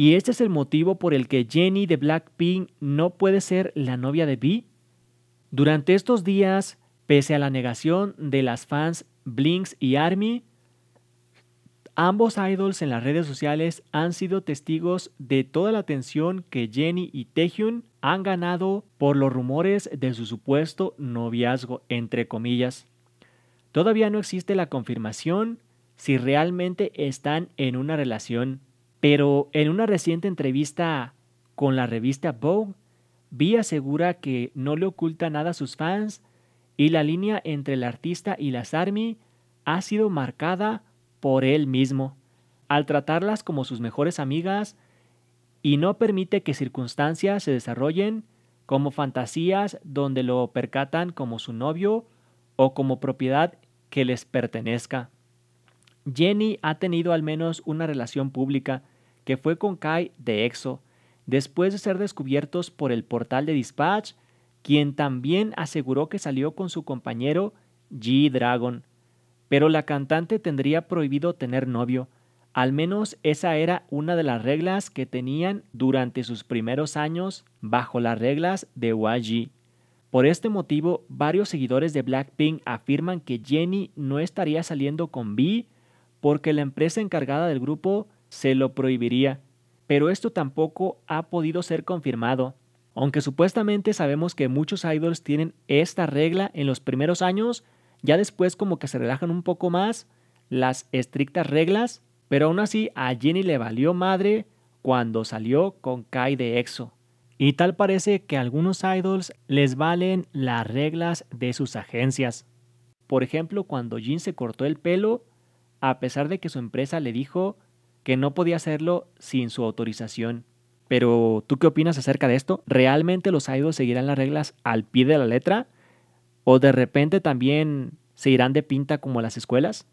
Y este es el motivo por el que Jenny de Blackpink no puede ser la novia de V. Durante estos días, pese a la negación de las fans Blinks y Army, ambos idols en las redes sociales han sido testigos de toda la atención que Jenny y Tehyun han ganado por los rumores de su supuesto noviazgo, entre comillas. Todavía no existe la confirmación si realmente están en una relación pero en una reciente entrevista con la revista Vogue, Vi asegura que no le oculta nada a sus fans y la línea entre el artista y las ARMY ha sido marcada por él mismo, al tratarlas como sus mejores amigas y no permite que circunstancias se desarrollen como fantasías donde lo percatan como su novio o como propiedad que les pertenezca. Jenny ha tenido al menos una relación pública que fue con Kai de EXO, después de ser descubiertos por el portal de Dispatch, quien también aseguró que salió con su compañero G-Dragon. Pero la cantante tendría prohibido tener novio, al menos esa era una de las reglas que tenían durante sus primeros años bajo las reglas de YG. Por este motivo, varios seguidores de Blackpink afirman que Jenny no estaría saliendo con V porque la empresa encargada del grupo se lo prohibiría. Pero esto tampoco ha podido ser confirmado. Aunque supuestamente sabemos que muchos idols tienen esta regla en los primeros años, ya después como que se relajan un poco más las estrictas reglas, pero aún así a Jenny le valió madre cuando salió con Kai de EXO. Y tal parece que a algunos idols les valen las reglas de sus agencias. Por ejemplo, cuando Jin se cortó el pelo, a pesar de que su empresa le dijo que no podía hacerlo sin su autorización. Pero, ¿tú qué opinas acerca de esto? ¿Realmente los idols seguirán las reglas al pie de la letra? ¿O de repente también se irán de pinta como las escuelas?